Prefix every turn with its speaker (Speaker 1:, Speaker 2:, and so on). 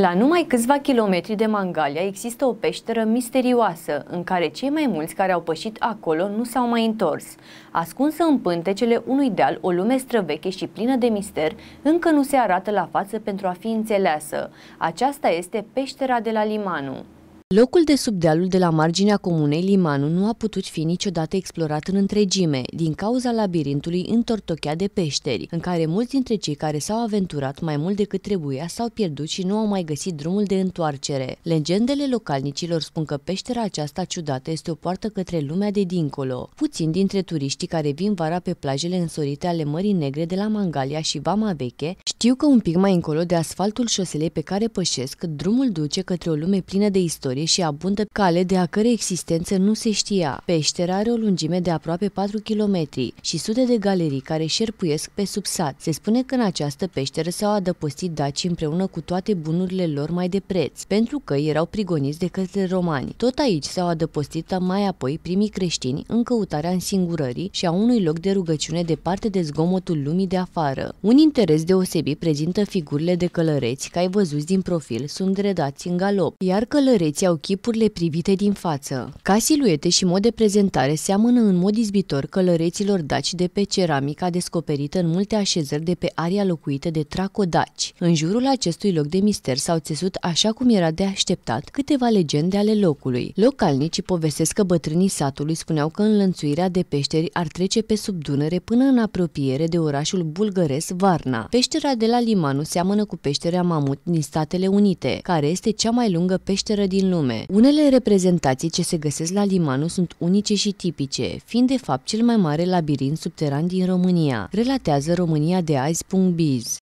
Speaker 1: La numai câțiva kilometri de Mangalia există o peșteră misterioasă, în care cei mai mulți care au pășit acolo nu s-au mai întors. Ascunsă în pântecele unui deal, o lume străveche și plină de mister, încă nu se arată la față pentru a fi înțeleasă. Aceasta este peștera de la Limanu. Locul de sub dealul de la marginea comunei Limanu nu a putut fi niciodată explorat în întregime, din cauza labirintului întortocheat de peșteri, în care mulți dintre cei care s-au aventurat mai mult decât trebuia s-au pierdut și nu au mai găsit drumul de întoarcere. Legendele localnicilor spun că peștera aceasta ciudată este o poartă către lumea de dincolo. Puțin dintre turiștii care vin vara pe plajele însorite ale Mării Negre de la Mangalia și Vama Veche știu că un pic mai încolo de asfaltul șoselei pe care pășesc, drumul duce către o lume plină de istorie mare și abundă cale de a cărei existență nu se știa. Peștera are o lungime de aproape 4 km și sute de galerii care șerpuiesc pe subsat. Se spune că în această peșteră s-au adăpostit daci împreună cu toate bunurile lor mai de preț, pentru că erau prigoniți de către romani. Tot aici s-au adăpostit mai apoi primii creștini în căutarea însingurării și a unui loc de rugăciune departe de zgomotul lumii de afară. Un interes deosebit prezintă figurile de călăreți, ca ai văzut din profil, sunt redați în galop, iar călăreții au chipurile privite din față. Ca siluete și mod de prezentare seamănă în mod izbitor călăreților daci de pe ceramica descoperită în multe așezări de pe aria locuită de tracodaci. În jurul acestui loc de mister s-au țesut, așa cum era de așteptat, câteva legende ale locului. Localnicii povestesc că bătrânii satului spuneau că înlănțuirea de peșteri ar trece pe sub Dunăre până în apropiere de orașul bulgăresc Varna. Peștera de la Limanu seamănă cu peștera Mamut din Statele Unite, care este cea mai lungă peșteră din lume lume. Unele reprezentații ce se găsesc la Limanu sunt unice și tipice, fiind de fapt cel mai mare labirint subteran din România, relatează România de azi.biz.